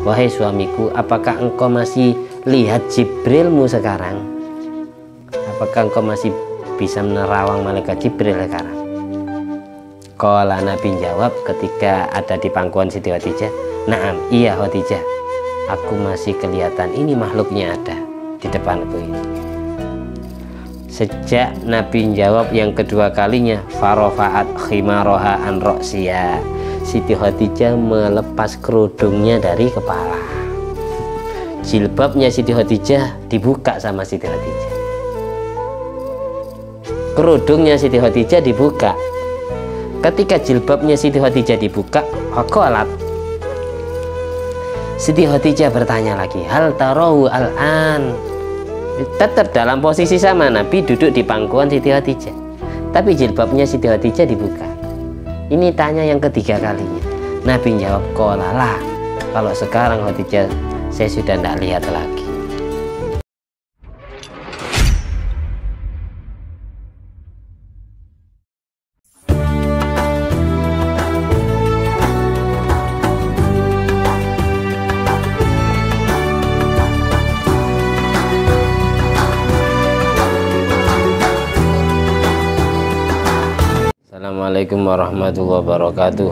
Wahai suamiku, apakah engkau masih lihat Jibrilmu sekarang? Apakah engkau masih bisa menerawang malaikat Jibril sekarang? Kola Nabi jawab ketika ada di pangkuan Siti Khadijah, Naam, iya Khadijah, aku masih kelihatan ini makhluknya ada di depanku ini. Sejak Nabi jawab yang kedua kalinya, Farofaat khimaroha an Siti Khadijah melepas kerudungnya dari kepala jilbabnya Siti Khadijah dibuka sama Siti Khadijah kerudungnya Siti Khadijah dibuka ketika jilbabnya Siti Khadijah dibuka hokolat Siti Khadijah bertanya lagi hal tarahu al-an tetap dalam posisi sama Nabi duduk di pangkuan Siti Khadijah tapi jilbabnya Siti Khadijah dibuka ini tanya yang ketiga kalinya. Nabi jawab, Kolala. Kalau sekarang Khadijah, saya sudah tidak lihat lagi. Assalamualaikum warahmatullahi wabarakatuh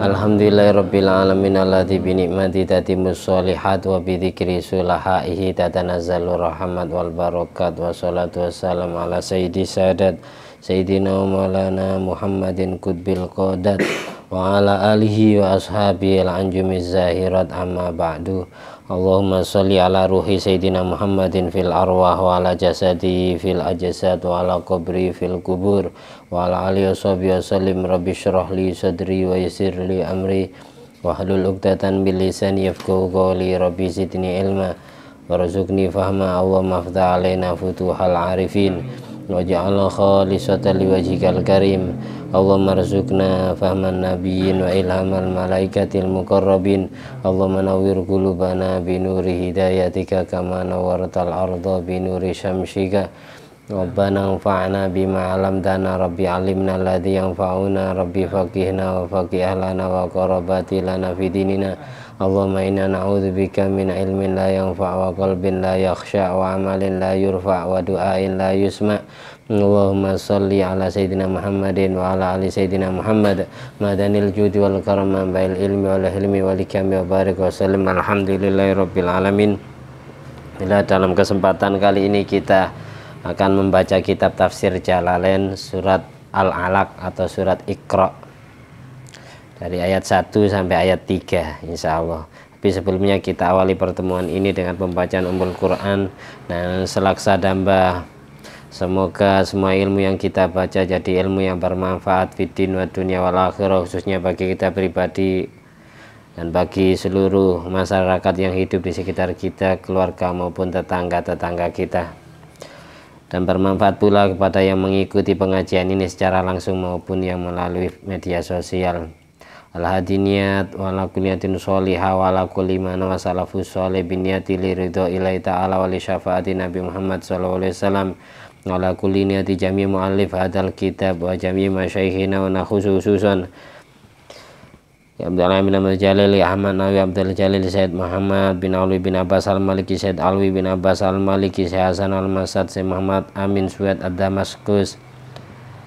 Alhamdulillahirrabbilalamin Alladhi binikmati tatimus solihat Wa bidhikri sulahaihi tatanazzalu rahmat wal barakat Wa salatu wassalam ala sayyidi sadat Sayyidina maulana Muhammadin kudbil qadat Wa ala alihi wa ashabi al-anjumiz zahirat amma ba'du Allahumma salli ala ruhi sayyidina Muhammadin fil arwah wa ala jasadi fil ajasad wa ala kubri fil kubur wa ala alihi wa sallim rabbi shrah li sadri wa yassir li amri halul uqtatan bil lisan yafqahu qawli rabbi zidni ilma razuqni fahma aw mafda alaina futuhal arifin Amin waj'alna khalisatan liwajhikal karim Allahumma rizukna fahman nabiyyin wa ilhamal malaikatil muqarrabin Allahumma nawwir qulubana bi nuri hidayatika kama nawwartal arda bi nuri syamsika Rabbana anfa'na bima 'allamtana Rabbi 'allimna alladhi yanfa'una Rabbi faqihna wa faqih lana wa qarabati lana fi dinina Allahumma inna bika min ilmin la yangfa' wa qalbin la yakhsha wa amalin la yurfa' wa du'ain la yusma' Allahumma salli ala Sayyidina Muhammadin wa ala ali Sayyidina Muhammad madanil judi wal karma bail ilmi wal ilmi wal ikami wa ya barik wa salim alhamdulillahi rabbil alamin Bila dalam kesempatan kali ini kita akan membaca kitab tafsir Jalalain surat Al-Alaq atau surat Iqra dari ayat 1 sampai ayat 3 insya Allah tapi sebelumnya kita awali pertemuan ini dengan pembacaan umbul Quran dan selaksa damba Semoga semua ilmu yang kita baca jadi ilmu yang bermanfaat fitdin wa dunia wal akhirah khususnya bagi kita pribadi dan bagi seluruh masyarakat yang hidup di sekitar kita, keluarga maupun tetangga-tetangga kita. Dan bermanfaat pula kepada yang mengikuti pengajian ini secara langsung maupun yang melalui media sosial al hadi niat, wa niatin kulliyatin sholiha wa ala kulli man wa salafus sholih bin niyati li ridho ilahi ta'ala wa li syafaati Nabi Muhammad sallallahu alaihi wasallam wa ala kulli niyati jami' muallif hadal kitab wa jami' masyayikhina wa nakhusu khususan Ya Abdul bin Abdul Jalil, ya Ahmad Nawi Abdul Jalil, Syed Muhammad bin Alwi bin Abbas Al-Maliki, Syed Alwi bin Abbas Al-Maliki, Syed Hasan Al-Masad, Syed Muhammad Amin Suwed Ad-Damaskus,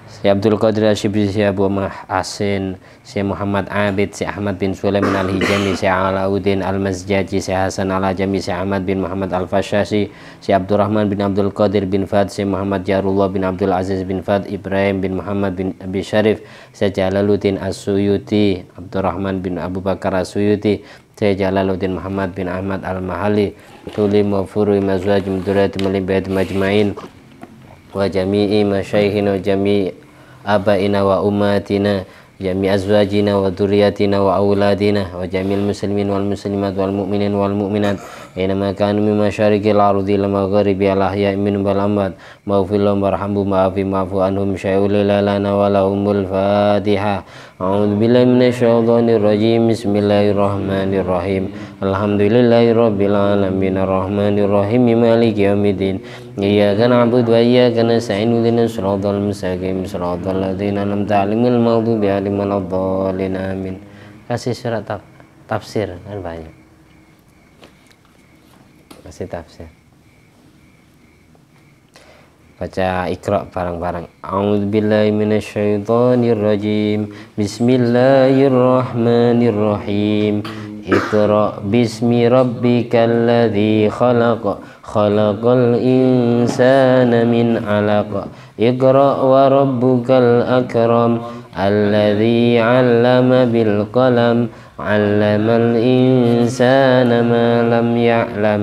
Si Abdul Qadir Asyibri, si Abu Mahasin, si Muhammad Abid, si Ahmad bin Sulaiman Al-Hijami, si Alauddin al masjaji si Hasan Al-Ajami, si Ahmad bin Muhammad Al-Fashasi, si Abdurrahman bin Abdul Qadir bin Fad, si Muhammad Jarullah bin Abdul Aziz bin Fad, Ibrahim bin Muhammad bin Abi Sharif, si Jalaluddin Asuyuti, suyuti Abdurrahman bin Abu Bakar Asuyuti, suyuti saya Jalaluddin Muhammad bin Ahmad Al-Mahali Tuli Mufuru Imazwaj Mudurati Malibayat Majmain وجميع مشايخنا وجميع آبائنا وأمهاتنا جميع أزواجنا وذرياتنا وأولادنا وجميع المسلمين والمسلمات والمؤمنين والمؤمنات Inama kan min masyariqil ardi ila maghribi al ahya min bal amad maghfir lahum warhamhum maafi maafu anhum syai'ul lana wa lahumul fatiha A'udzu billahi minasyaitonir rajim bismillahirrahmanirrahim Alhamdulillahi rabbil alamin arrahmanir rahim maliki yaumiddin Iyyaka na'budu wa iyyaka nasta'in ihdinas siratal mustaqim siratal ladzina an'amta 'alaihim al maghdubi 'alaihim waladdallin amin Kasih surat tafsir kan banyak kasih tafsir baca ikra bareng-bareng A'udzubillahi minasyaitonirrajim Bismillahirrahmanirrahim Iqra bismi rabbikal ladzi khalaq khalaqal insana min 'alaq Iqra wa rabbukal akram alladzi 'allama bil qalam 'allamal insana ma lam ya'lam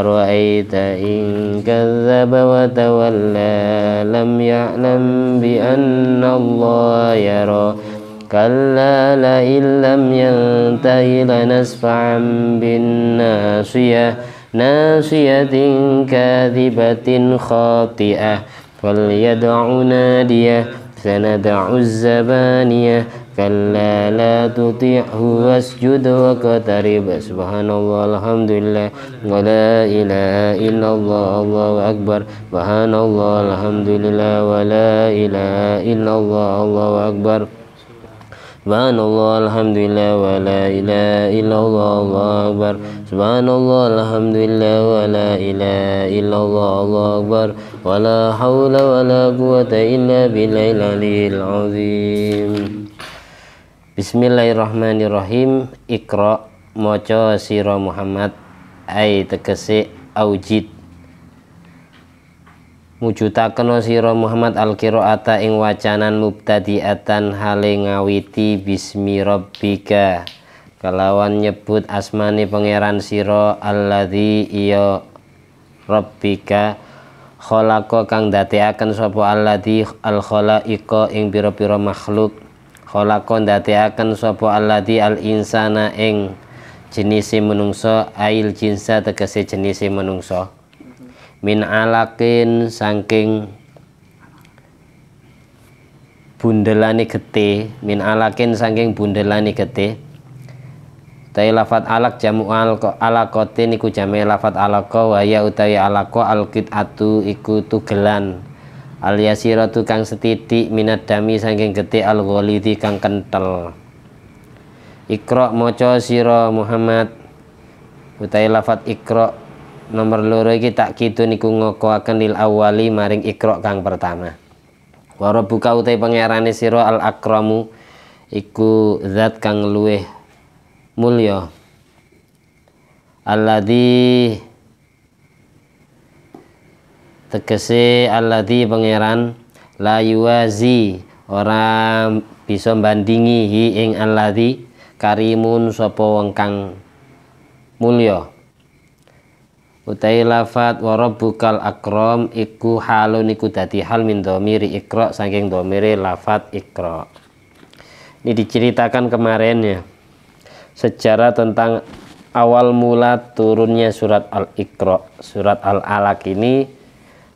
أرأيت إن كذب وتولى لم يعلم بأن الله يرى كلا لئن لم ينته لنسفعا بالناصية ناصية كاذبة خاطئة فليدع ناديه سندع الزبانية كلا لا تطيعه واسجد واقترب سبحان الله الحمد لله ولا إله إلا الله الله أكبر سبحان الله الحمد لله ولا إله إلا الله الله أكبر سبحان الله الحمد لله ولا إله إلا الله الله أكبر سبحان الله الحمد لله ولا إله إلا الله الله أكبر ولا حول ولا قوة إلا بالله العلي العظيم Bismillahirrahmanirrahim Iqra moco siro Muhammad Ay tegesi aujid Mujutaken siro Muhammad al ata ing wacanan mubtadiatan hale ngawiti bismi Robbika. kalawan nyebut asmani pangeran siro alladhi iyo Robbika. kholako kang akan sopo alladhi al khalaika ing biro-biro makhluk kholakon dateaken sapa alladzi al insana ing jenisi menungso ail jinsa tegese jenisi menungso min alakin saking bundelani gete min alakin saking bundelani gete Tai lafat alak jamu alak alakote niku jame lafat alako waya utawi alako alkit atu iku tugelan aliasiro siro tukang setitik minat dami saking gede al kang kental ikro moco siro Muhammad utai lafat ikro nomor loro iki tak kitu niku akan lil awali maring ikro kang pertama waro buka utai pangerane siro al akramu iku zat kang luweh mulio alladzi tegese alladhi pangeran la yuwazi ora bisa bandingi hi ing alladhi karimun sapa wong kang mulya utai lafat wa rabbukal akram iku halun iku dadi hal min domiri ikra saking domiri lafat ikra ini diceritakan kemarin ya sejarah tentang awal mula turunnya surat al-ikra surat al-alaq ini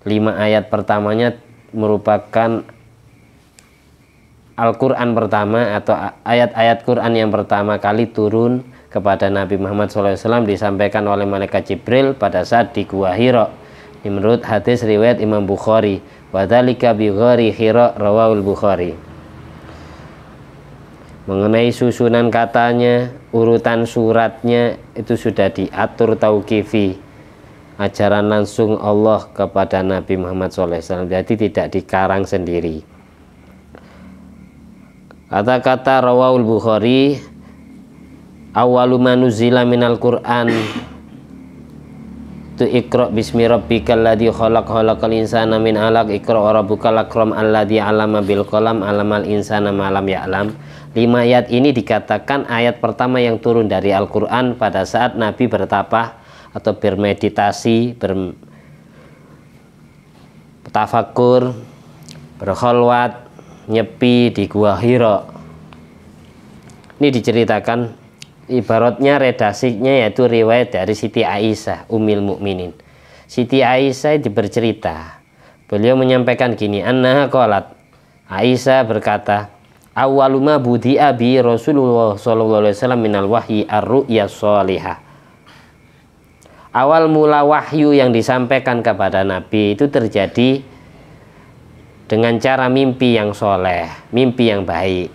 lima ayat pertamanya merupakan Al-Quran pertama atau ayat-ayat Quran yang pertama kali turun kepada Nabi Muhammad SAW disampaikan oleh Malaikat Jibril pada saat di Gua Hiro. Ini menurut hadis riwayat Imam Bukhari. Wadhalika bi Hiro rawahul Bukhari. Mengenai susunan katanya, urutan suratnya itu sudah diatur tauqifi ajaran langsung Allah kepada Nabi Muhammad SAW jadi tidak dikarang sendiri kata-kata Rawaul Bukhari awalu manuzila minal Quran tu ikra bismi rabbikal ladzi khalaq khalaqal insana min alaq ikra wa rabbukal akram alladzi 'allama bil qalam 'allamal insana ma lam ya'lam lima ayat ini dikatakan ayat pertama yang turun dari Al-Qur'an pada saat Nabi bertapa atau bermeditasi, bertafakur, berkholwat, nyepi di Gua Hiro. Ini diceritakan ibaratnya redaksinya yaitu riwayat dari Siti Aisyah, Umil Mukminin. Siti Aisyah dibercerita beliau menyampaikan gini, Anna kolat, Aisyah berkata, Awaluma budi abi Rasulullah saw Alaihi Wasallam minal wahyi ar-ru'ya awal mula wahyu yang disampaikan kepada Nabi itu terjadi dengan cara mimpi yang soleh, mimpi yang baik.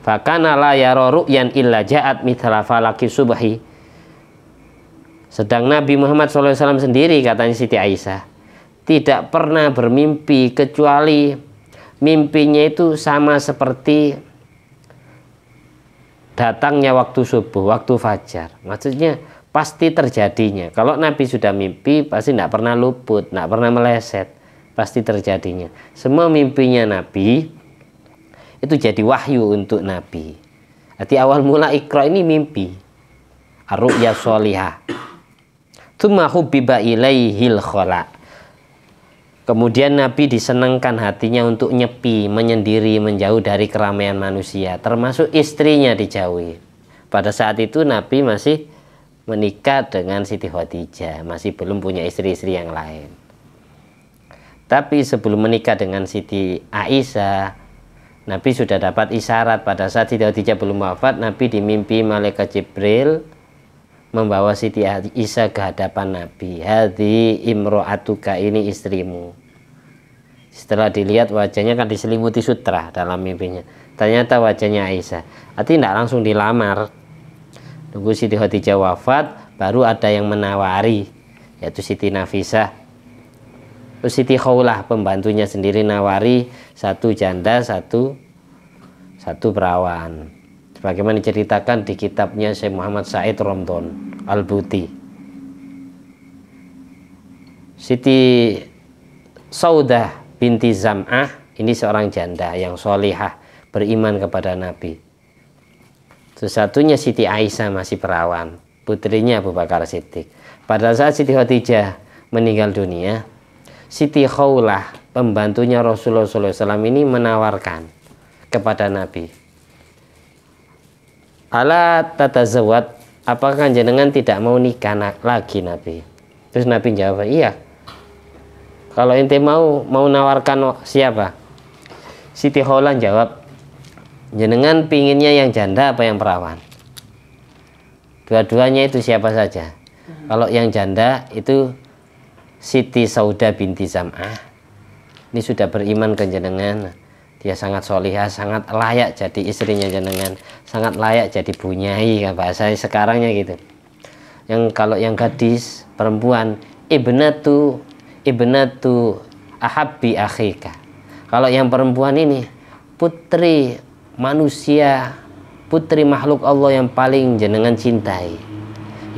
Fakana la yara ru'yan illa ja'at mithla falaki subhi. Sedang Nabi Muhammad SAW sendiri katanya Siti Aisyah tidak pernah bermimpi kecuali mimpinya itu sama seperti datangnya waktu subuh, waktu fajar. Maksudnya pasti terjadinya. Kalau Nabi sudah mimpi, pasti tidak pernah luput, tidak pernah meleset, pasti terjadinya. Semua mimpinya Nabi itu jadi wahyu untuk Nabi. Arti awal mula ikra ini mimpi. Ar-ru'ya sholihah. Tsumma hubiba ilaihil khola. Kemudian Nabi disenangkan hatinya untuk nyepi, menyendiri, menjauh dari keramaian manusia, termasuk istrinya dijauhi. Pada saat itu Nabi masih menikah dengan Siti Khadijah, masih belum punya istri-istri yang lain. Tapi sebelum menikah dengan Siti Aisyah, Nabi sudah dapat isyarat pada saat Siti Khadijah belum wafat, Nabi dimimpi malaikat Jibril membawa Siti Aisyah ke hadapan Nabi. Hadi imro'atuka ini istrimu. Setelah dilihat wajahnya kan diselimuti sutra dalam mimpinya. Ternyata wajahnya Aisyah. Artinya tidak langsung dilamar, nunggu Siti Khadijah wafat baru ada yang menawari yaitu Siti Nafisah terus Siti Khawlah pembantunya sendiri nawari satu janda satu satu perawan sebagaimana diceritakan di kitabnya Syekh Muhammad Said Romton Al-Buti Siti Saudah binti Zam'ah ini seorang janda yang solihah beriman kepada Nabi Sesatunya Siti Aisyah masih perawan, putrinya Abu Bakar Siddiq. Pada saat Siti Khadijah meninggal dunia, Siti Khawlah, pembantunya Rasulullah SAW ini menawarkan kepada Nabi. Ala tatazawat, apakah jenengan tidak mau nikah lagi Nabi? Terus Nabi jawab, iya. Kalau ente mau, mau nawarkan siapa? Siti Khawlah jawab, jenengan pinginnya yang janda apa yang perawan dua-duanya itu siapa saja hmm. kalau yang janda itu Siti Sauda binti Zam'ah ini sudah beriman ke jenengan dia sangat solihah, sangat layak jadi istrinya jenengan sangat layak jadi bunyai bahasa ya sekarangnya gitu yang kalau yang gadis perempuan ibnatu ibnatu ahabbi akhika kalau yang perempuan ini putri manusia putri makhluk Allah yang paling jenengan cintai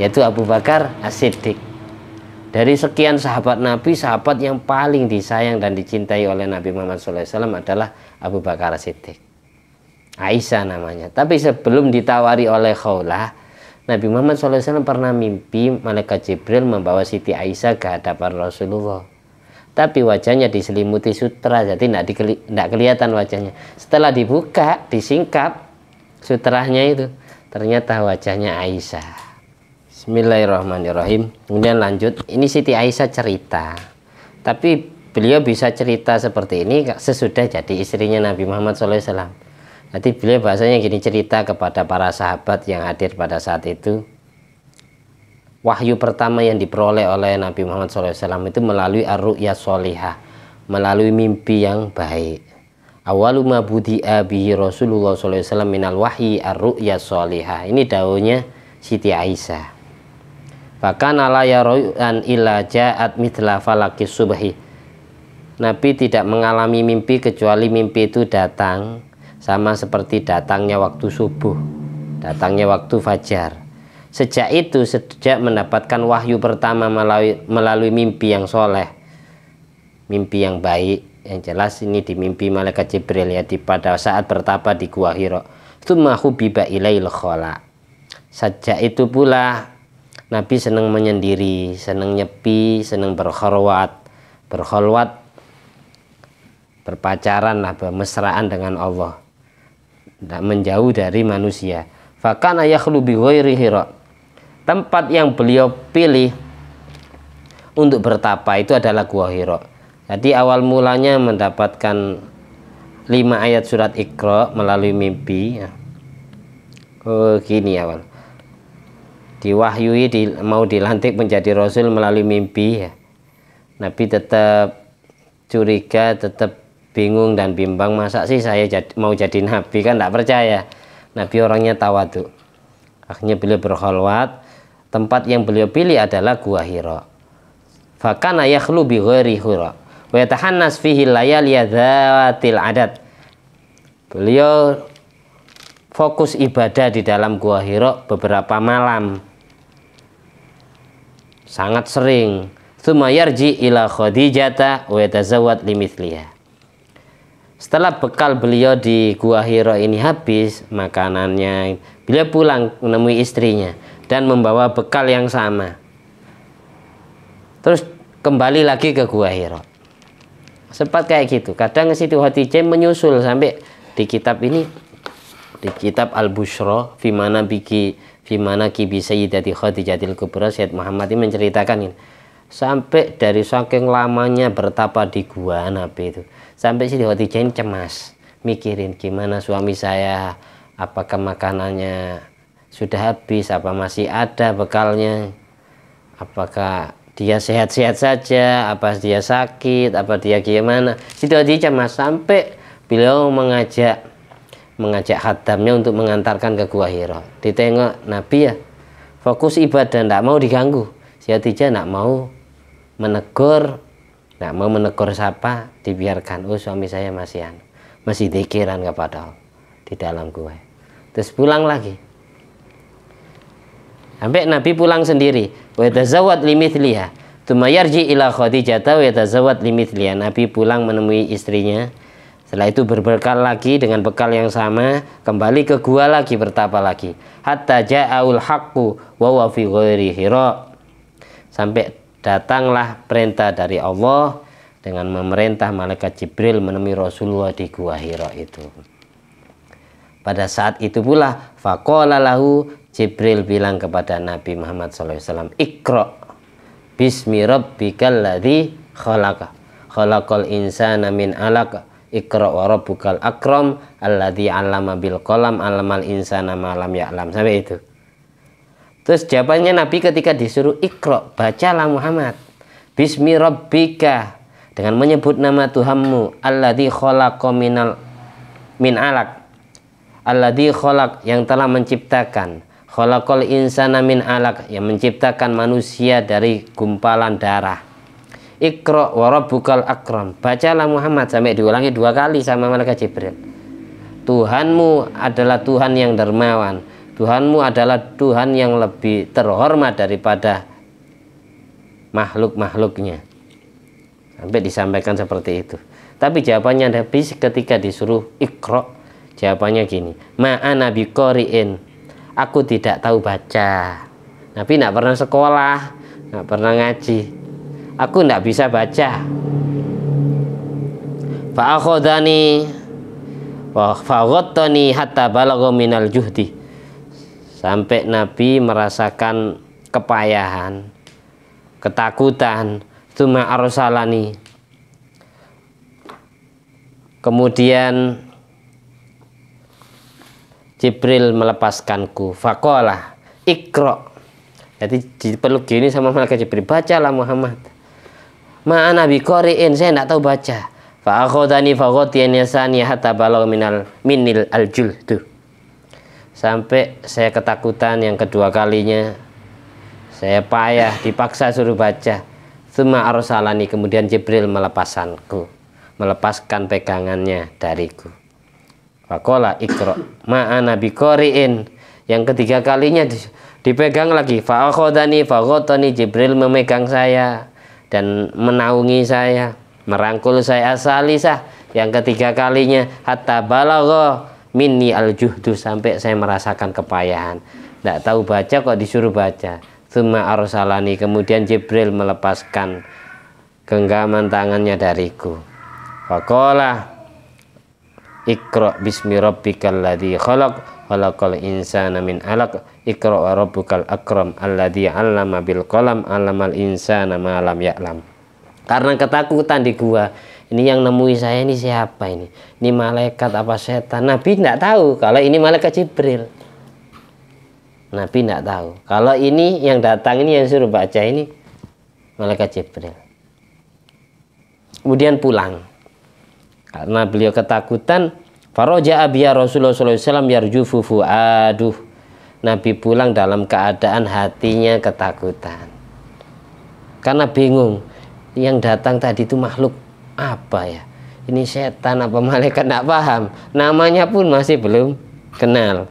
yaitu Abu Bakar As-Siddiq dari sekian sahabat Nabi sahabat yang paling disayang dan dicintai oleh Nabi Muhammad SAW adalah Abu Bakar As-Siddiq Aisyah namanya tapi sebelum ditawari oleh Khawlah Nabi Muhammad SAW pernah mimpi malaikat Jibril membawa Siti Aisyah ke hadapan Rasulullah tapi wajahnya diselimuti sutra jadi tidak kelihatan wajahnya setelah dibuka disingkap sutranya itu ternyata wajahnya Aisyah Bismillahirrahmanirrahim kemudian lanjut ini Siti Aisyah cerita tapi beliau bisa cerita seperti ini sesudah jadi istrinya Nabi Muhammad SAW nanti beliau bahasanya gini cerita kepada para sahabat yang hadir pada saat itu wahyu pertama yang diperoleh oleh Nabi Muhammad SAW itu melalui ar-ru'ya solihah melalui mimpi yang baik awalu ma budi'a bihi Rasulullah SAW minal wahyi ar-ru'ya solihah ini daunnya Siti Aisyah bahkan ya ro'an illa ja'at mitla falaki subhi Nabi tidak mengalami mimpi kecuali mimpi itu datang sama seperti datangnya waktu subuh datangnya waktu fajar Sejak itu, sejak mendapatkan wahyu pertama melalui, melalui mimpi yang soleh, mimpi yang baik, yang jelas ini di mimpi malaikat Jibril ya di pada saat bertapa di gua Hiro. ma'hu khola. Sejak itu pula Nabi senang menyendiri, senang nyepi, senang berkhorwat, berkhorwat, berpacaran lah, bermesraan dengan Allah, tidak menjauh dari manusia. Fakana ayah bi ghairi hirak tempat yang beliau pilih untuk bertapa itu adalah Gua Hiro. Jadi awal mulanya mendapatkan lima ayat surat Iqra melalui mimpi. Ya. Oh, awal. Diwahyui di, mau dilantik menjadi rasul melalui mimpi ya. Nabi tetap curiga, tetap bingung dan bimbang masa sih saya jad, mau jadi nabi kan tidak percaya nabi orangnya tawadu akhirnya beliau berkholwat Tempat yang beliau pilih adalah Gua Hira. Fakana yakhlu bi ghairi Hira. Wa yatahannas fihi layali yadhawatil adat. Beliau fokus ibadah di dalam Gua Hira beberapa malam. Sangat sering. Tsumma yarji ila Khadijata wa yatazawwad limithliha. Setelah bekal beliau di Gua Hiro ini habis, makanannya, beliau pulang menemui istrinya dan membawa bekal yang sama. Terus kembali lagi ke Gua Hiro. Sempat kayak gitu. Kadang Siti Khadijah menyusul sampai di kitab ini di kitab Al Bushro Fimana Biki Fimana Kibi Sayyidati Khadijatil Kubra Syed Muhammad ini menceritakan ini sampai dari saking lamanya bertapa di gua Nabi itu sampai Siti Khadijah ini cemas mikirin gimana suami saya apakah makanannya sudah habis apa masih ada bekalnya apakah dia sehat-sehat saja apa dia sakit apa dia gimana tidak mas sampai beliau mengajak mengajak hadamnya untuk mengantarkan ke gua Hiro ditengok Nabi ya fokus ibadah tidak mau diganggu Syatija tidak mau menegur tidak mau menegur siapa dibiarkan oh suami saya masih anu, masih dikiran kepada Allah di dalam gua terus pulang lagi Sampai Nabi pulang sendiri. Wa limit limithliha. Tumayarji ilah ila Khadijah wa limit limithliha. Nabi pulang menemui istrinya. Setelah itu berbekal lagi dengan bekal yang sama, kembali ke gua lagi bertapa lagi. Hatta ja'aul hakku wa wa ghairi Sampai datanglah perintah dari Allah dengan memerintah malaikat Jibril menemui Rasulullah di gua Hira itu. Pada saat itu pula faqala lahu Jibril bilang kepada Nabi Muhammad SAW, Ikro, bismi rabbikal ladhi khalaqa, khalaqal insana min alaka, Ikro wa rabbukal akram, alladhi alama bil kolam, alamal insana malam alam Sampai itu. Terus jawabannya Nabi ketika disuruh Ikro, bacalah Muhammad. Bismi rabbika, dengan menyebut nama Tuhanmu, alladhi khalaqa min alak, alladhi kholak yang telah menciptakan Kholakol insana min alak yang menciptakan manusia dari gumpalan darah. Ikro warabukal akram. Bacalah Muhammad sampai diulangi dua kali sama malaikat Jibril. Tuhanmu adalah Tuhan yang dermawan. Tuhanmu adalah Tuhan yang lebih terhormat daripada makhluk-makhluknya. Sampai disampaikan seperti itu. Tapi jawabannya bis ketika disuruh ikro, jawabannya gini. Ma'ana biqori'in aku tidak tahu baca Nabi tidak pernah sekolah tidak pernah ngaji aku tidak bisa baca fa'akhodani fa'akhodani hatta balagu minal juhdi sampai Nabi merasakan kepayahan ketakutan tuma arsalani kemudian Jibril melepaskanku. Fakolah ikro. Jadi perlu gini sama malaikat Jibril. Bacalah Muhammad. Maan nabi korein saya tidak tahu baca. Fakodani fakodian yasani hatta balau minal minil aljul tuh. Sampai saya ketakutan yang kedua kalinya. Saya payah dipaksa suruh baca. Suma arsalani kemudian Jibril melepaskanku, Melepaskan pegangannya dariku. Fakola ikro ma'ana bikori'in. Yang ketiga kalinya dipegang lagi. Fa'akhodani fa'gotoni Jibril memegang saya dan menaungi saya. Merangkul saya asalisah. Yang ketiga kalinya. Hatta balago minni al-juhdu. Sampai saya merasakan kepayahan. Tidak tahu baca kok disuruh baca. Thumma arsalani. Kemudian Jibril melepaskan genggaman tangannya dariku. Fakola Iqra bismi rabbikal ladzi khalaq khalaqal insana min alaq Iqra wa rabbukal akram alladzi 'allama bil qalam 'allamal insana ma lam ya'lam. Karena ketakutan di gua ini yang nemui saya ini siapa ini ini malaikat apa setan Nabi tidak tahu kalau ini malaikat Jibril Nabi tidak tahu kalau ini yang datang ini yang suruh baca ini malaikat Jibril kemudian pulang karena beliau ketakutan, faroja abiya Rasulullah SAW yarjufu Aduh, Nabi pulang dalam keadaan hatinya ketakutan. Karena bingung, yang datang tadi itu makhluk apa ya? Ini setan apa malaikat tidak paham. Namanya pun masih belum kenal.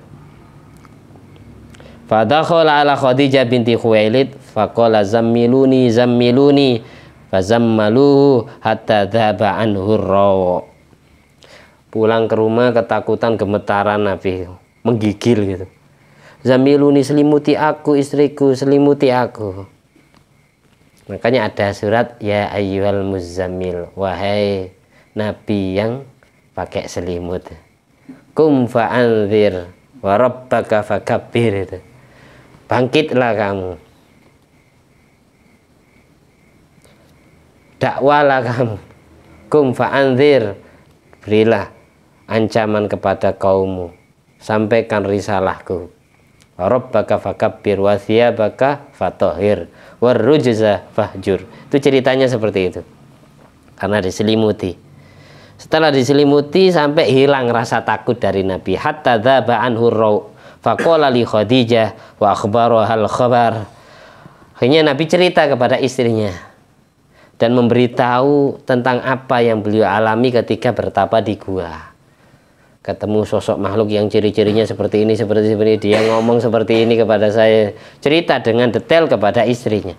Fadakhala ala Khadijah binti Khuwailid faqala zammiluni zammiluni fazammaluhu hatta dhaba anhu rawa pulang ke rumah ketakutan gemetaran Nabi menggigil gitu Zamiluni selimuti aku istriku selimuti aku makanya ada surat ya ayyuhal muzzamil wahai Nabi yang pakai selimut kum fa'anzir warabbaka fakabir itu bangkitlah kamu dakwalah kamu kum fa'anzir berilah ancaman kepada kaummu sampaikan risalahku rabbaka fakabbir wa thiyabaka fatahhir warrujza fahjur itu ceritanya seperti itu karena diselimuti setelah diselimuti sampai hilang rasa takut dari Nabi hatta dzaba anhu faqala li khadijah wa akhbarahal khabar akhirnya Nabi cerita kepada istrinya dan memberitahu tentang apa yang beliau alami ketika bertapa di gua ketemu sosok makhluk yang ciri-cirinya seperti ini, seperti ini dia ngomong seperti ini kepada saya, cerita dengan detail kepada istrinya.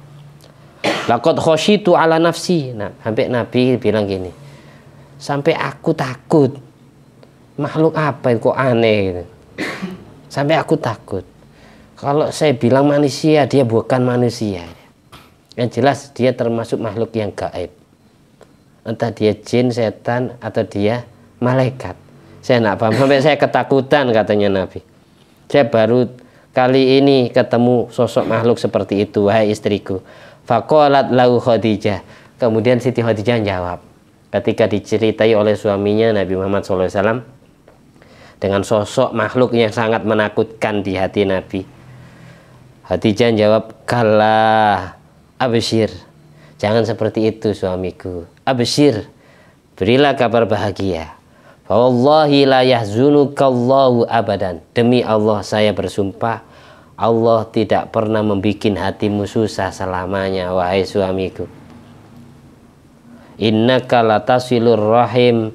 Lakot khosyitu ala nafsi. Nah, sampai Nabi bilang gini, sampai aku takut. Makhluk apa itu kok aneh gitu. Sampai aku takut. Kalau saya bilang manusia, dia bukan manusia. Yang jelas dia termasuk makhluk yang gaib. Entah dia jin, setan, atau dia malaikat. Saya nak paham sampai saya ketakutan katanya Nabi. Saya baru kali ini ketemu sosok makhluk seperti itu wahai istriku. Fakolat lau Khadijah. Kemudian Siti Khadijah jawab ketika diceritai oleh suaminya Nabi Muhammad SAW dengan sosok makhluk yang sangat menakutkan di hati Nabi. Khadijah jawab, kalah abesir. Jangan seperti itu suamiku. Abesir, berilah kabar bahagia. Fawallahi la yahzunukallahu abadan. Demi Allah saya bersumpah, Allah tidak pernah membuat hatimu susah selamanya, wahai suamiku. Innaka latasilur rahim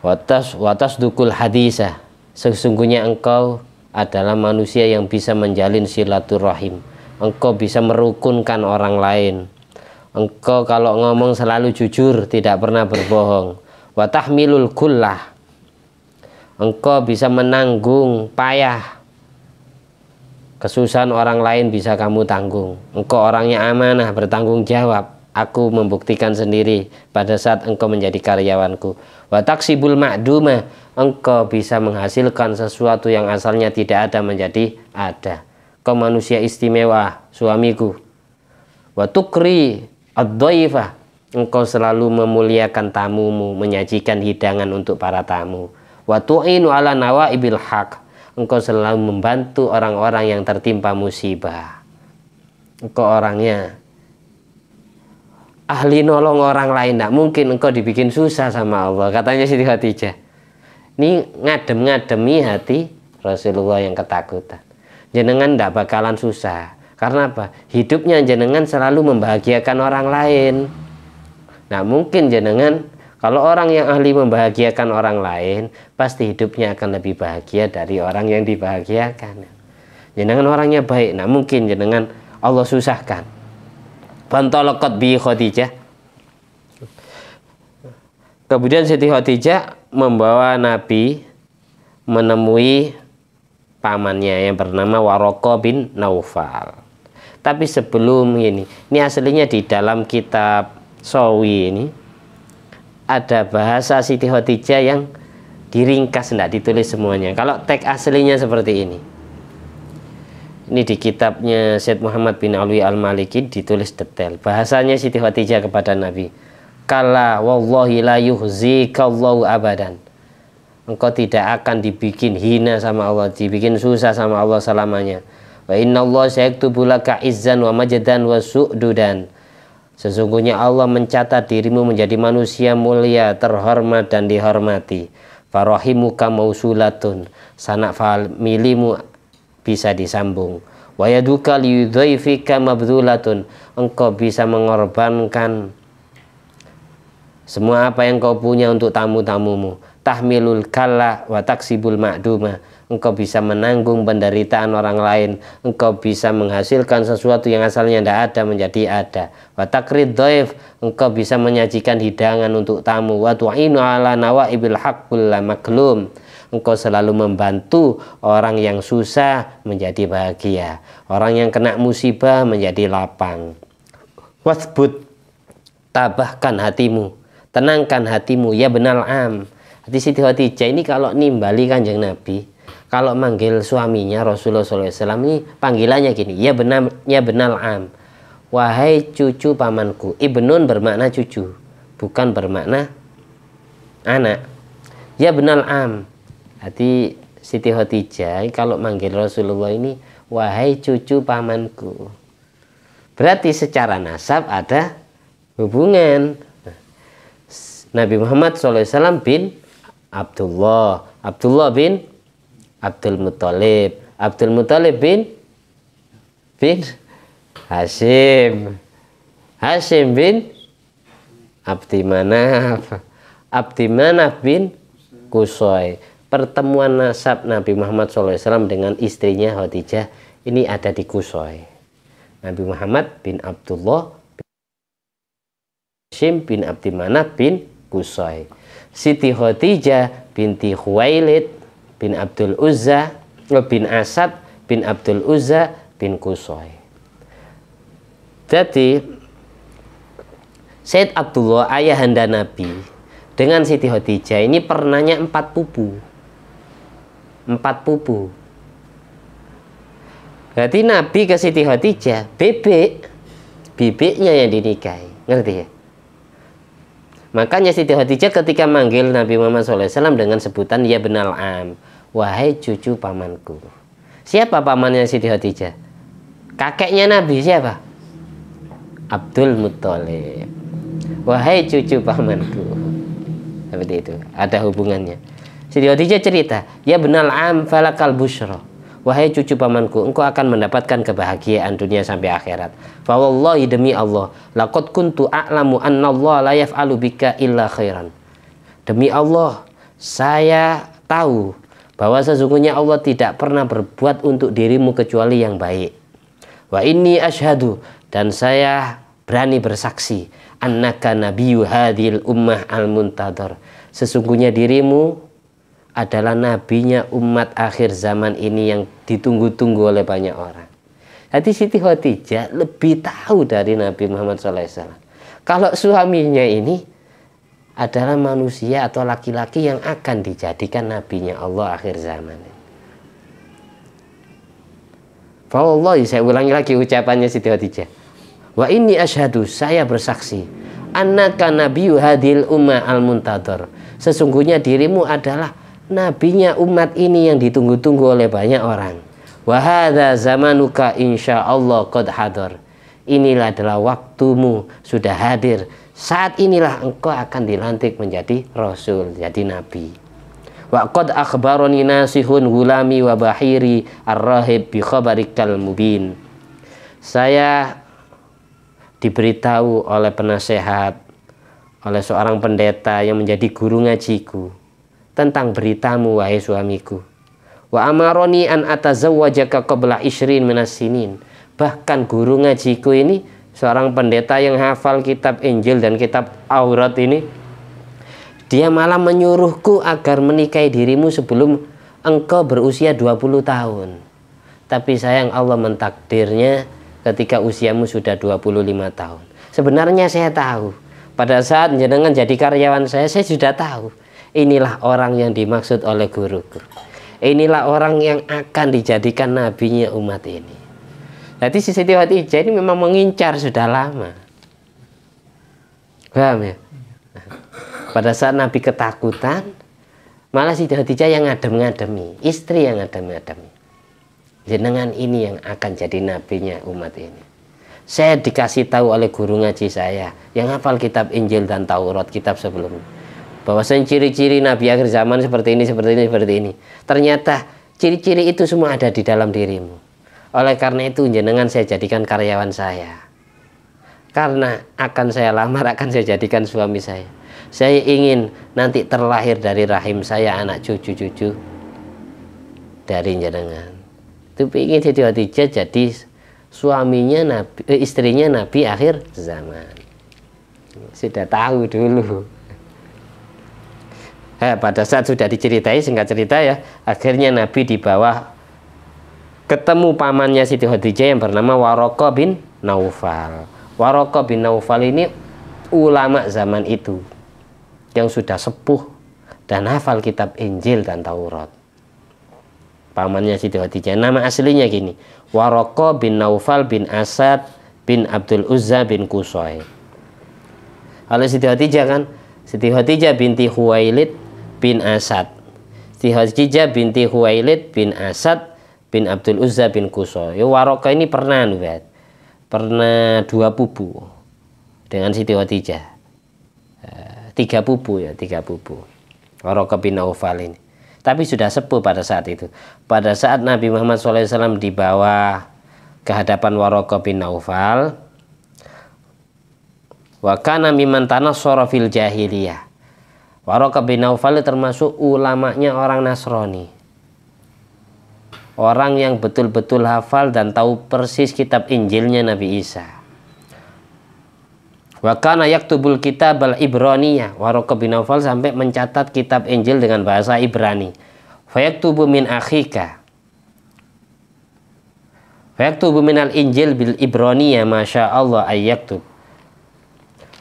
watas watas dukul hadisah. Sesungguhnya engkau adalah manusia yang bisa menjalin silaturahim. Engkau bisa merukunkan orang lain engkau kalau ngomong selalu jujur tidak pernah berbohong wa milul kullah engkau bisa menanggung payah kesusahan orang lain bisa kamu tanggung engkau orangnya amanah bertanggung jawab aku membuktikan sendiri pada saat engkau menjadi karyawanku wa sibul makduma engkau bisa menghasilkan sesuatu yang asalnya tidak ada menjadi ada kau manusia istimewa suamiku wa tukri ad daifah engkau selalu memuliakan tamumu, menyajikan hidangan untuk para tamu. Wa tu'inu ala nawaibil haq, engkau selalu membantu orang-orang yang tertimpa musibah. Engkau orangnya ahli nolong orang lain tidak mungkin engkau dibikin susah sama Allah katanya Siti Khadijah ini ngadem-ngademi hati Rasulullah yang ketakutan jenengan tidak bakalan susah karena apa? Hidupnya jenengan selalu membahagiakan orang lain. Nah, mungkin jenengan kalau orang yang ahli membahagiakan orang lain, pasti hidupnya akan lebih bahagia dari orang yang dibahagiakan. Jenengan orangnya baik. Nah, mungkin jenengan Allah susahkan. Bantolokot bi Khadijah. Kemudian Siti Khadijah membawa Nabi menemui pamannya yang bernama Waroko bin Naufal. Tapi sebelum ini, ini aslinya di dalam kitab Sowi ini ada bahasa Siti Khadijah yang diringkas tidak ditulis semuanya. Kalau teks aslinya seperti ini. Ini di kitabnya Syed Muhammad bin Alwi Al-Maliki ditulis detail. Bahasanya Siti Khadijah kepada Nabi. Kala wallahi la yuhzikallahu abadan. Engkau tidak akan dibikin hina sama Allah, dibikin susah sama Allah selamanya Wa inna Allah sayaktubu laka izzan wa majdan wa su'dudan. Sesungguhnya Allah mencatat dirimu menjadi manusia mulia, terhormat dan dihormati. Farohimuka mausulatun. Sanak milimu bisa disambung. yaduka liyudhaifika mabdulatun. Engkau bisa mengorbankan semua apa yang kau punya untuk tamu-tamumu. Tahmilul kalla wa taksibul ma'duma engkau bisa menanggung penderitaan orang lain, engkau bisa menghasilkan sesuatu yang asalnya tidak ada menjadi ada. Watakrid doif, engkau bisa menyajikan hidangan untuk tamu. Watu'inu ala nawa ibil maklum. Engkau selalu membantu orang yang susah menjadi bahagia. Orang yang kena musibah menjadi lapang. Wasbud, tabahkan hatimu. Tenangkan hatimu, ya benal am. Hati Siti Khadijah ini kalau nimbali kanjeng Nabi, kalau manggil suaminya Rasulullah SAW ini panggilannya gini ya benar ya benar am wahai cucu pamanku ibnun bermakna cucu bukan bermakna anak ya benar am hati Siti Khadijah kalau manggil Rasulullah ini wahai cucu pamanku berarti secara nasab ada hubungan Nabi Muhammad SAW bin Abdullah Abdullah bin Abdul Muthalib. Abdul Muthalib bin bin Hasim, Hasim bin Abdi Manaf. Abdi Manaf bin Kusoy. Pertemuan nasab Nabi Muhammad SAW dengan istrinya Khadijah ini ada di Kusoy. Nabi Muhammad bin Abdullah bin Hasim bin Abdi Manaf bin Kusoy. Siti Khadijah binti Khuwailid bin Abdul Uzza eh, bin Asad bin Abdul Uzza bin Kusoy jadi Said Abdullah ayahanda Nabi dengan Siti Khadijah ini pernahnya empat pupu empat pupu berarti Nabi ke Siti Khadijah bebek bibiknya yang dinikahi ngerti ya Makanya Siti Khadijah ketika manggil Nabi Muhammad SAW dengan sebutan ya benal am, wahai cucu pamanku. Siapa pamannya Siti Khadijah? Kakeknya Nabi siapa? Abdul Muttalib. Wahai cucu pamanku. Seperti itu. Ada hubungannya. Siti Khadijah cerita, ya benal am falakal busro wahai cucu pamanku, engkau akan mendapatkan kebahagiaan dunia sampai akhirat. Fa wallahi demi Allah, laqad kuntu a'lamu annallaha la yaf'alu bika illa khairan. Demi Allah, saya tahu bahwa sesungguhnya Allah tidak pernah berbuat untuk dirimu kecuali yang baik. Wa inni asyhadu dan saya berani bersaksi annaka nabiyyu hadhil ummah al-muntadhar. Sesungguhnya dirimu adalah nabinya umat akhir zaman ini yang ditunggu-tunggu oleh banyak orang. Jadi Siti Khadijah lebih tahu dari Nabi Muhammad SAW. Kalau suaminya ini adalah manusia atau laki-laki yang akan dijadikan nabinya Allah akhir zaman. Fawallahi saya ulangi lagi ucapannya Siti Khadijah. Wa ini asyhadu saya bersaksi annaka nabiyyu hadil umma al muntador. Sesungguhnya dirimu adalah nabinya umat ini yang ditunggu-tunggu oleh banyak orang. Wahada zamanuka insya Allah qad hadar. Inilah adalah waktumu sudah hadir. Saat inilah engkau akan dilantik menjadi rasul, jadi nabi. Wa qad akhbaroni nasihun gulami wa bahiri ar bi khabarikal mubin. Saya diberitahu oleh penasehat oleh seorang pendeta yang menjadi guru ngajiku tentang beritamu wahai suamiku. Wa amaroni an atazawwajaka qabla ishrin minasinin. Bahkan guru ngajiku ini seorang pendeta yang hafal kitab Injil dan kitab Aurat ini dia malah menyuruhku agar menikahi dirimu sebelum engkau berusia 20 tahun. Tapi sayang Allah mentakdirnya ketika usiamu sudah 25 tahun. Sebenarnya saya tahu, pada saat jenengan jadi karyawan saya, saya sudah tahu inilah orang yang dimaksud oleh guruku inilah orang yang akan dijadikan nabinya umat ini jadi Siti Khadijah ini memang mengincar sudah lama paham ya pada saat Nabi ketakutan malah Siti Khadijah yang ngadem-ngademi istri yang ngadem-ngademi jenengan ini yang akan jadi nabinya umat ini saya dikasih tahu oleh guru ngaji saya yang hafal kitab Injil dan Taurat kitab sebelumnya bahwasanya ciri-ciri nabi akhir zaman seperti ini seperti ini seperti ini ternyata ciri-ciri itu semua ada di dalam dirimu oleh karena itu jenengan saya jadikan karyawan saya karena akan saya lamar akan saya jadikan suami saya saya ingin nanti terlahir dari rahim saya anak cucu-cucu dari jenengan itu ingin jadi Khadijah jadi suaminya nabi eh, istrinya nabi akhir zaman sudah tahu dulu eh, pada saat sudah diceritai singkat cerita ya akhirnya Nabi di bawah ketemu pamannya Siti Khadijah yang bernama Waroko bin Naufal Waroko bin Naufal ini ulama zaman itu yang sudah sepuh dan hafal kitab Injil dan Taurat pamannya Siti Khadijah nama aslinya gini Waroko bin Naufal bin Asad bin Abdul Uzza bin Kusoy Kalau Siti Khadijah kan Siti Khadijah binti Huwailid bin Asad Khadijah binti Huwailid bin Asad bin Abdul Uzza bin Kuso ya Waroka ini pernah nubat pernah dua pupu dengan Siti Khadijah eh, tiga pupu ya tiga pupu Waroka bin Aufal ini tapi sudah sepuh pada saat itu pada saat Nabi Muhammad SAW dibawa ke hadapan Waroka bin Naufal, wakana miman tanah sorofil jahiliyah Waraka bin Naufal termasuk ulamanya orang Nasrani. Orang yang betul-betul hafal dan tahu persis kitab Injilnya Nabi Isa. Wa kana yaktubul kitab al ibraniya Waraka bin Naufal sampai mencatat kitab Injil dengan bahasa Ibrani. Fayaktubu min akhika. Fayaktubu min al-Injil bil ibraniya Masya Allah ayyaktub.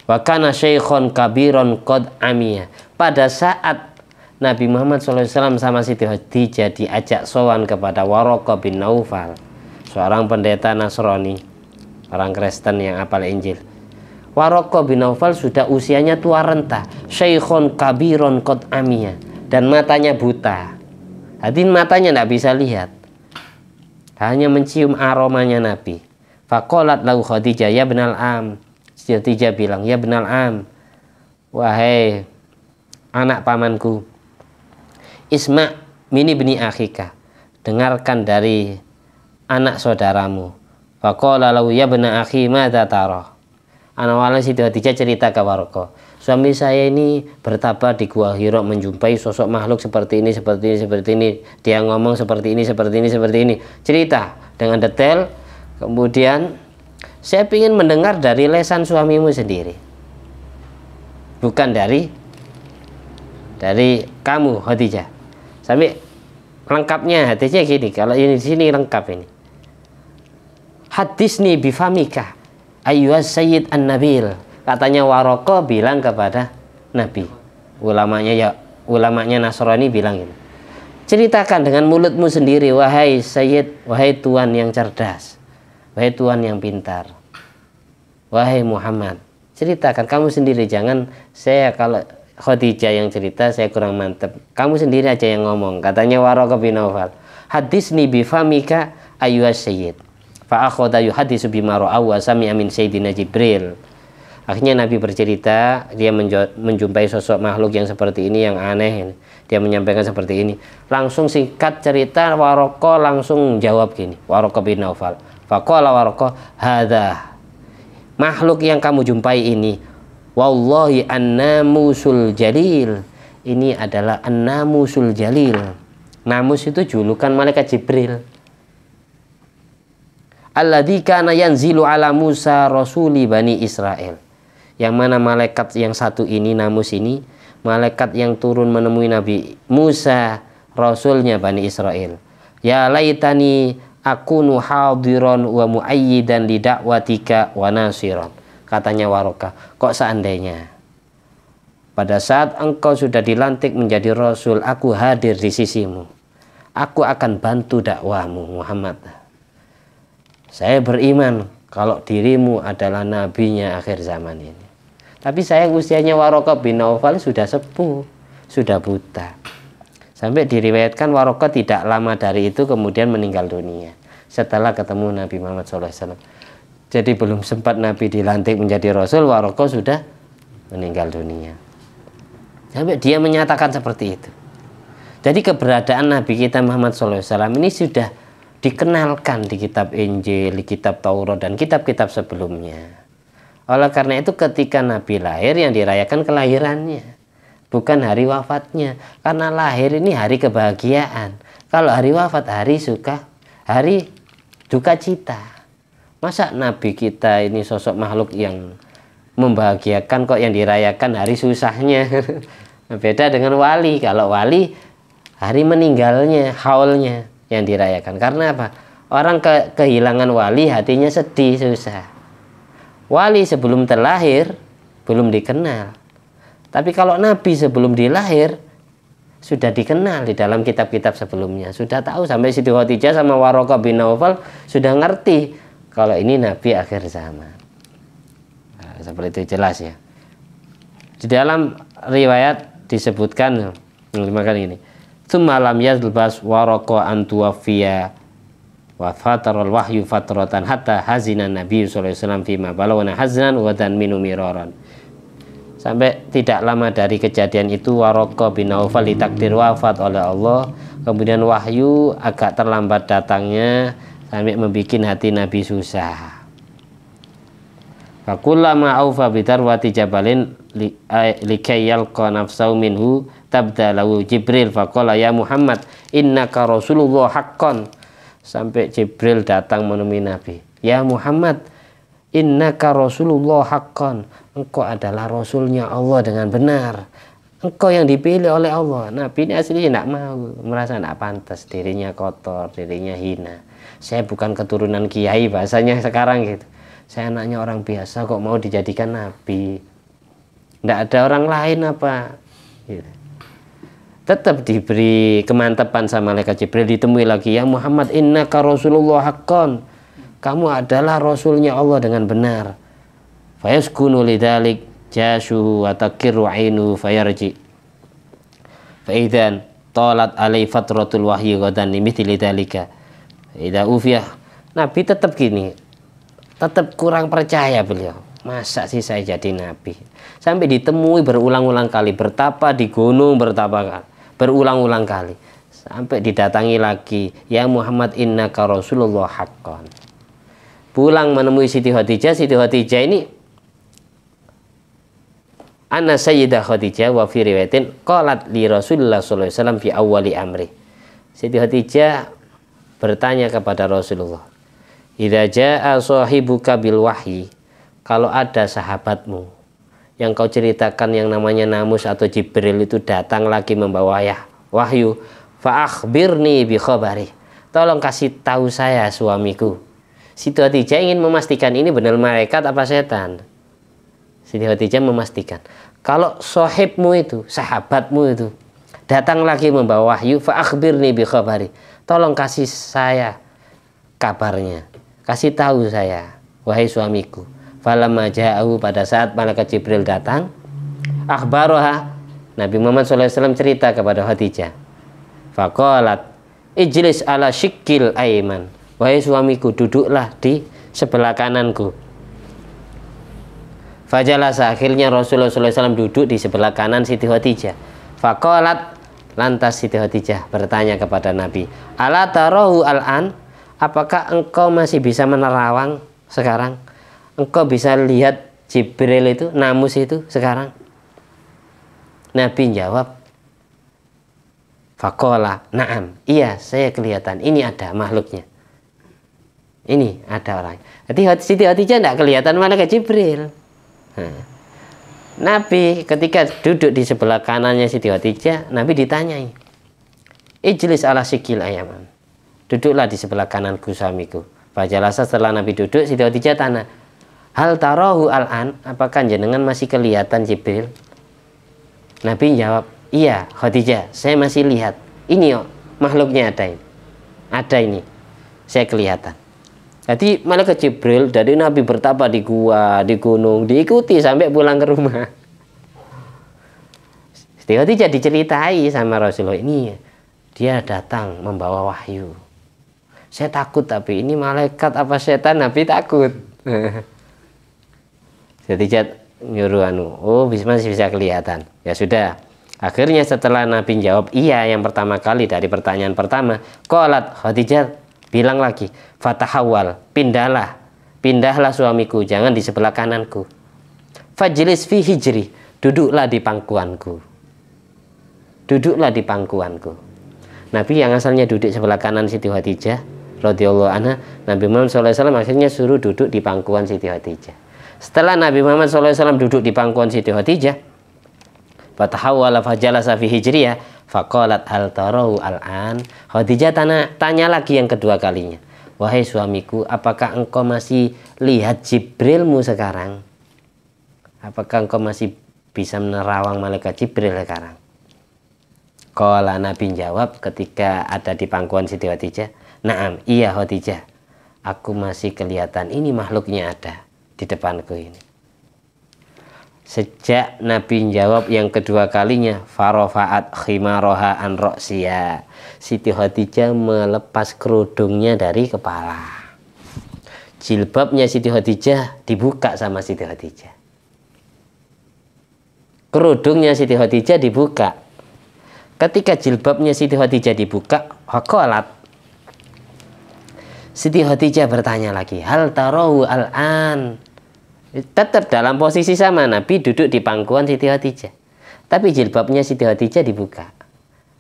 Wa kana syaikhon kabiron qad amia. Pada saat Nabi Muhammad SAW sama Siti Khadijah diajak sowan kepada Waroko bin Naufal, seorang pendeta Nasrani, orang Kristen yang apal Injil. Waroko bin Naufal sudah usianya tua renta, syaikhon kabiron qad amia dan matanya buta. hadin matanya tidak bisa lihat. Hanya mencium aromanya Nabi. Fakolat lau Khadijah ya benal am. Khadijah bilang, ya benar am, wahai anak pamanku, isma mini bini akhika, dengarkan dari anak saudaramu. Faqala lalu ya benar akhi mata Anak wala Khadijah cerita ke Warko. Suami saya ini bertapa di Gua Hiro menjumpai sosok makhluk seperti ini, seperti ini, seperti ini. Dia ngomong seperti ini, seperti ini, seperti ini. Cerita dengan detail. Kemudian saya ingin mendengar dari lesan suamimu sendiri. Bukan dari dari kamu Khadijah. Sampai lengkapnya hatinya gini, kalau ini di sini lengkap ini. Hadisni bifamika Ayuha sayyid an-nabil. Katanya Waroko bilang kepada Nabi. Ulamanya ya ulamanya Nasrani bilang ini. Ceritakan dengan mulutmu sendiri wahai sayyid, wahai Tuhan yang cerdas. Wahai Tuhan yang pintar. Wahai Muhammad, ceritakan kamu sendiri jangan saya kalau Khadijah yang cerita saya kurang mantep. Kamu sendiri aja yang ngomong. Katanya Waraka bin Nawfal. Hadis ni bifamika ayuas sayyid. Fa akhadha yuhadisu bima ra'aw sami'a min sayyidina Jibril. Akhirnya Nabi bercerita, dia menjumpai sosok makhluk yang seperti ini yang aneh. Dia menyampaikan seperti ini. Langsung singkat cerita Waroko langsung jawab gini. Waroko bin Naufal. Faqala warqa hadha makhluk yang kamu jumpai ini wallahi annamusul jalil ini adalah annamusul jalil namus itu julukan malaikat jibril alladzi kana yanzilu ala Musa rasuli bani Israel yang mana malaikat yang satu ini namus ini malaikat yang turun menemui Nabi Musa rasulnya Bani Israel ya laitani akunu hadiran wa muayyidan li dakwatika wa katanya Waroka kok seandainya pada saat engkau sudah dilantik menjadi rasul aku hadir di sisimu aku akan bantu dakwahmu, Muhammad saya beriman kalau dirimu adalah nabinya akhir zaman ini tapi saya usianya Waroka bin Naufal sudah sepuh sudah buta Sampai diriwayatkan Waroka tidak lama dari itu kemudian meninggal dunia setelah ketemu Nabi Muhammad SAW. Jadi belum sempat Nabi dilantik menjadi Rasul, Waroka sudah meninggal dunia. Sampai dia menyatakan seperti itu. Jadi keberadaan Nabi kita Muhammad SAW ini sudah dikenalkan di kitab Injil, di kitab Taurat, dan kitab-kitab sebelumnya. Oleh karena itu ketika Nabi lahir yang dirayakan kelahirannya bukan hari wafatnya. Karena lahir ini hari kebahagiaan. Kalau hari wafat hari suka, hari duka cita. Masa Nabi kita ini sosok makhluk yang membahagiakan kok yang dirayakan hari susahnya. Beda dengan wali. Kalau wali hari meninggalnya, haulnya yang dirayakan. Karena apa? Orang ke kehilangan wali hatinya sedih, susah. Wali sebelum terlahir belum dikenal tapi kalau Nabi sebelum dilahir sudah dikenal di dalam kitab-kitab sebelumnya, sudah tahu sampai Siti Khadijah sama Waroka bin Naufal sudah ngerti kalau ini Nabi akhir zaman. Nah, seperti itu jelas ya. Di dalam riwayat disebutkan lima kali ini. Tsumalam yazlbas waroko antuwafiya wa fatarul wahyu fatratan hatta hazinan Nabi sallallahu alaihi wasallam fima balawana hazanan wa dan minu sampai tidak lama dari kejadian itu Waroko bin Aufal ditakdir wafat oleh Allah kemudian wahyu agak terlambat datangnya sampai membuat hati Nabi susah Fakulama aufa wati jabalin eh, likayal nafsau minhu tabdalahu Jibril faqala ya Muhammad innaka Rasulullah haqqan sampai Jibril datang menemui Nabi ya Muhammad innaka rasulullah haqqan engkau adalah rasulnya Allah dengan benar engkau yang dipilih oleh Allah Nabi ini aslinya tidak mau merasa tidak pantas dirinya kotor dirinya hina saya bukan keturunan kiai bahasanya sekarang gitu saya anaknya orang biasa kok mau dijadikan nabi tidak ada orang lain apa gitu tetap diberi kemantapan sama malaikat Jibril ditemui lagi ya Muhammad inna Rasulullah haqqan kamu adalah rasulnya Allah dengan benar fayaskunu lidalik jasu wa takirru ainu fayarji faidan tolat alai fatratul wahyu godan limithili dalika ida nabi tetap gini tetap kurang percaya beliau masa sih saya jadi nabi sampai ditemui berulang-ulang kali bertapa di gunung bertapa berulang-ulang kali sampai didatangi lagi ya Muhammad inna rasulullah haqqan pulang menemui Siti Khadijah. Siti Khadijah ini Anna Sayyidah Khadijah wa fi riwayatin qalat li Rasulullah sallallahu alaihi fi awali amri. Siti Khadijah bertanya kepada Rasulullah, "Idza jaa sahibuka bil wahyi?" Kalau ada sahabatmu yang kau ceritakan yang namanya Namus atau Jibril itu datang lagi membawa ya, wahyu, fa akhbirni bi khabari. Tolong kasih tahu saya suamiku. Siti Khadijah ingin memastikan ini benar malaikat apa setan. Siti Khadijah memastikan. Kalau sohibmu itu, sahabatmu itu, datang lagi membawa wahyu, fa'akhbirni bi khabari. Tolong kasih saya kabarnya. Kasih tahu saya, wahai suamiku. Falamma ja'ahu pada saat malaikat Jibril datang, akhbaroha, Nabi Muhammad SAW cerita kepada Khadijah. Fakolat, ijlis ala syikil aiman Wahai suamiku, duduklah di sebelah kananku. Fajalah akhirnya Rasulullah SAW duduk di sebelah kanan Siti Khadijah. Fakolat lantas Siti Khadijah bertanya kepada Nabi, Ala tarohu al-an, apakah engkau masih bisa menerawang sekarang? Engkau bisa lihat Jibril itu, Namus itu sekarang? Nabi jawab, Fakolat naam, iya saya kelihatan, ini ada makhluknya ini ada orang. Jadi Siti Khadijah tidak kelihatan ke Jibril. Nah, Nabi ketika duduk di sebelah kanannya Siti Khadijah, Nabi ditanyai, Ijlis ala sikil ayaman. Duduklah di sebelah kananku suamiku. Fajalasa setelah Nabi duduk, Siti Khadijah tanah. Hal tarohu al-an, apakah jenengan masih kelihatan Jibril? Nabi jawab, iya Khadijah, saya masih lihat. Ini yo, oh, makhluknya ada ini. Ada ini, saya kelihatan. Jadi malaikat Jibril dari Nabi bertapa di gua, di gunung, diikuti sampai pulang ke rumah. Siti Khadijah diceritai sama Rasulullah ini dia datang membawa wahyu. Saya takut tapi ini malaikat apa setan Nabi takut. Khadijah nyuruh anu, oh bisma masih bisa kelihatan. Ya sudah. Akhirnya setelah Nabi jawab iya yang pertama kali dari pertanyaan pertama, kolat Khadijah bilang lagi fatahawal pindahlah pindahlah suamiku jangan di sebelah kananku fajlis fi hijri duduklah di pangkuanku duduklah di pangkuanku Nabi yang asalnya duduk sebelah kanan Siti Khadijah radhiyallahu anha Nabi Muhammad SAW maksudnya suruh duduk di pangkuan Siti Khadijah setelah Nabi Muhammad SAW duduk di pangkuan Siti Khadijah fatahawala fajalasa fi hijriyah Fakolat hal tarau al-an. Khadijah tanya, tanya lagi yang kedua kalinya. Wahai suamiku, apakah engkau masih lihat Jibrilmu sekarang? Apakah engkau masih bisa menerawang malaikat Jibril sekarang? Kola Nabi jawab ketika ada di pangkuan Siti Khadijah. Naam, iya Khadijah. Aku masih kelihatan ini makhluknya ada di depanku ini. Sejak Nabi jawab yang kedua kalinya, farofaat khimaroha an roksiya. Siti Khadijah melepas kerudungnya dari kepala. Jilbabnya Siti Khadijah dibuka sama Siti Khadijah. Kerudungnya Siti Khadijah dibuka. Ketika jilbabnya Siti Khadijah dibuka, hokolat. Siti Khadijah bertanya lagi, hal tarahu al-an tetap dalam posisi sama Nabi duduk di pangkuan Siti Khadijah tapi jilbabnya Siti Khadijah dibuka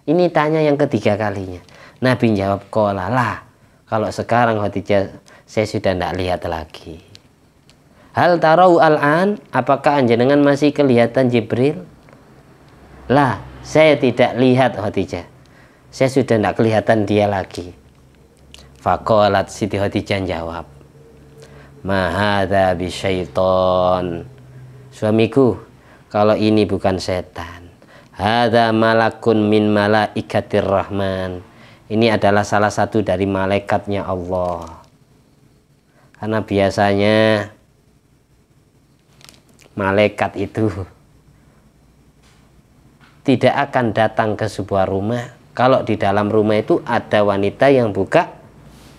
ini tanya yang ketiga kalinya Nabi jawab kolala. kalau sekarang Khadijah saya sudah tidak lihat lagi hal tarau al-an apakah anjenengan masih kelihatan Jibril lah saya tidak lihat Khadijah saya sudah tidak kelihatan dia lagi Fakolat Siti Khadijah jawab mahada bisyaiton suamiku kalau ini bukan setan hada malakun min malaikatir rahman ini adalah salah satu dari malaikatnya Allah karena biasanya malaikat itu tidak akan datang ke sebuah rumah kalau di dalam rumah itu ada wanita yang buka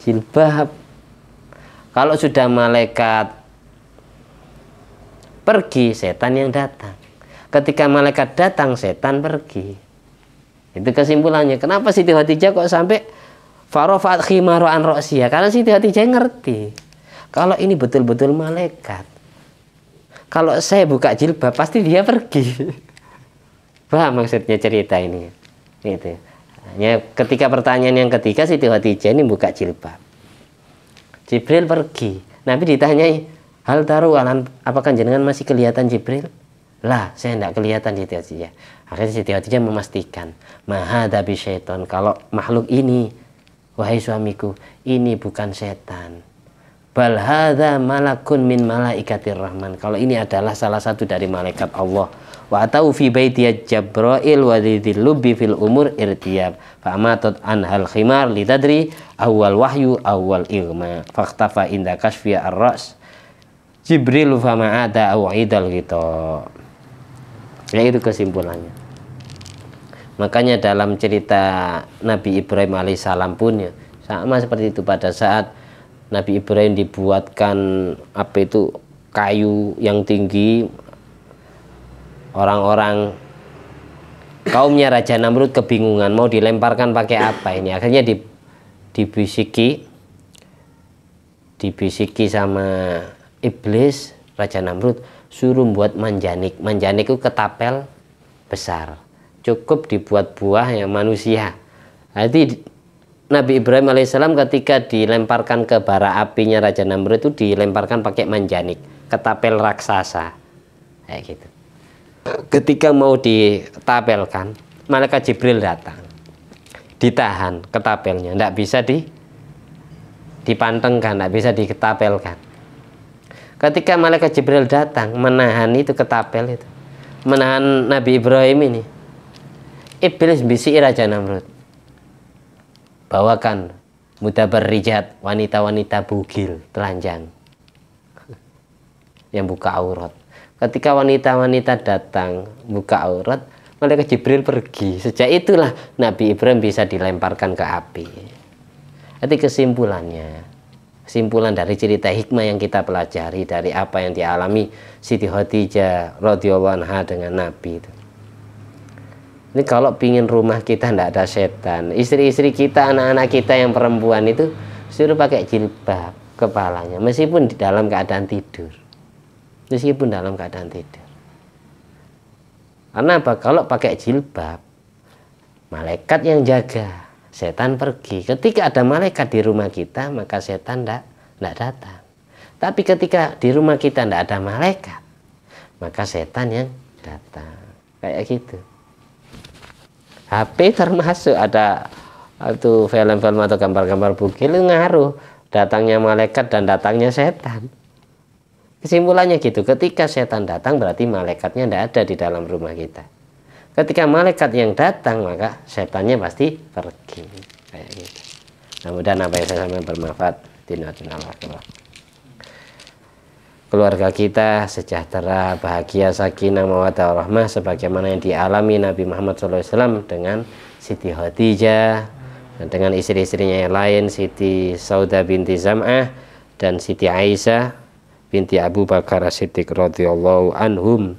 jilbab kalau sudah malaikat pergi, setan yang datang. Ketika malaikat datang, setan pergi. Itu kesimpulannya. Kenapa Siti Khadijah kok sampai farofat khimaro an Karena Siti Khadijah ngerti. Kalau ini betul-betul malaikat. Kalau saya buka jilbab, pasti dia pergi. Paham maksudnya cerita ini? Itu. Ya, ketika pertanyaan yang ketiga, Siti Khadijah ini buka jilbab. Jibril pergi. Nabi ditanyai, hal taruh alam. apakah jenengan masih kelihatan Jibril? Lah, saya tidak kelihatan Siti Khadijah. Akhirnya Siti Khadijah memastikan, maha tapi syaiton, kalau makhluk ini, wahai suamiku, ini bukan setan. Bal malakun min malaikatir rahman. Kalau ini adalah salah satu dari malaikat Allah wa atau fi baiti jabrail wa dzil lubbi fil umur irtiyab fa amatat an hal khimar litadri awal wahyu awal ilma faktafa inda kasfi ar-ra's jibril fa ma'ada au idal gitu ya itu kesimpulannya makanya dalam cerita Nabi Ibrahim alaihissalam pun ya sama seperti itu pada saat Nabi Ibrahim dibuatkan apa itu kayu yang tinggi orang-orang kaumnya Raja Namrud kebingungan mau dilemparkan pakai apa ini akhirnya di dibisiki dibisiki sama iblis Raja Namrud suruh buat manjanik manjanik itu ketapel besar cukup dibuat buah yang manusia nanti Nabi Ibrahim alaihissalam ketika dilemparkan ke bara apinya Raja Namrud itu dilemparkan pakai manjanik ketapel raksasa kayak gitu ketika mau ditapelkan, malaikat Jibril datang. Ditahan ketapelnya, tidak bisa di dipantengkan, tidak bisa diketapelkan. Ketika malaikat Jibril datang, menahan itu ketapel itu. Menahan Nabi Ibrahim ini. Iblis bisi Raja Namrud. Bawakan muda berrijat, wanita-wanita bugil, telanjang. Yang buka aurat Ketika wanita-wanita datang buka aurat, mereka Jibril pergi. Sejak itulah Nabi Ibrahim bisa dilemparkan ke api. Jadi kesimpulannya, kesimpulan dari cerita hikmah yang kita pelajari dari apa yang dialami Siti Khadijah radhiyallahu anha dengan Nabi itu. Ini kalau pingin rumah kita tidak ada setan, istri-istri kita, anak-anak kita yang perempuan itu suruh pakai jilbab kepalanya, meskipun di dalam keadaan tidur meskipun dalam keadaan tidur. Karena apa? Kalau pakai jilbab, malaikat yang jaga, setan pergi. Ketika ada malaikat di rumah kita, maka setan tidak tidak datang. Tapi ketika di rumah kita tidak ada malaikat, maka setan yang datang. Kayak gitu. HP termasuk ada itu film-film atau gambar-gambar itu ngaruh datangnya malaikat dan datangnya setan. Kesimpulannya gitu, ketika setan datang berarti malaikatnya tidak ada di dalam rumah kita. Ketika malaikat yang datang maka setannya pasti pergi. Kayak gitu. Nah, mudah-mudahan apa yang saya sampaikan bermanfaat. Keluarga kita sejahtera, bahagia, sakinah, mawaddah, rahmah sebagaimana yang dialami Nabi Muhammad SAW dengan Siti Khadijah dengan istri-istrinya yang lain Siti Sauda binti Zam'ah dan Siti Aisyah binti Abu Bakar siddiq radhiyallahu anhum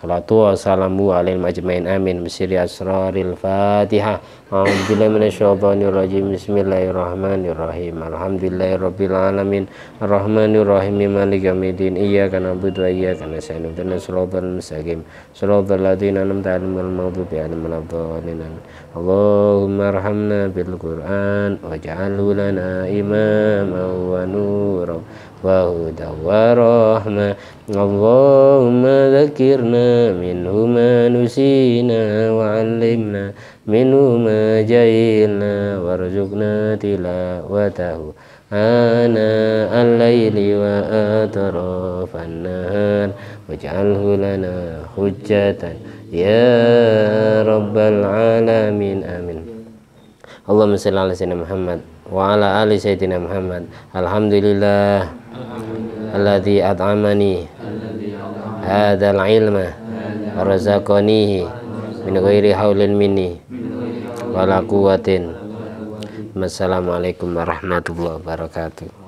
salatu wassalamu alaihi majmain amin Masyiri asraril fatiha Alhamdulillah minasyaitonir rajim bismillahirrahmanirrahim alhamdulillahi rabbil alamin arrahmanir Iya maliki yaumiddin iya na'budu wa iyyaka nasta'in ihdinas siratal mustaqim siratal ladzina an'amta 'alaihim alim maghdubi 'alaihim waladdallin Allahumma arhamna bil Qur'an waj'alhu lana imaman wa nuran وهدى ورحمة اللهم ذكرنا منه ما نسينا وعلمنا منه ما جهلنا وارزقنا تلاوته آناء الليل وأطراف النهار واجعله لنا حجة يا رب العالمين آمين اللهم صل على سيدنا محمد وعلى آل سيدنا محمد الحمد لله Allah di atas amanii. Hada ilma, rizqaniih, min kairihaulin minii. Wa lakuatin. Wassalamualaikum warahmatullahi wabarakatuh.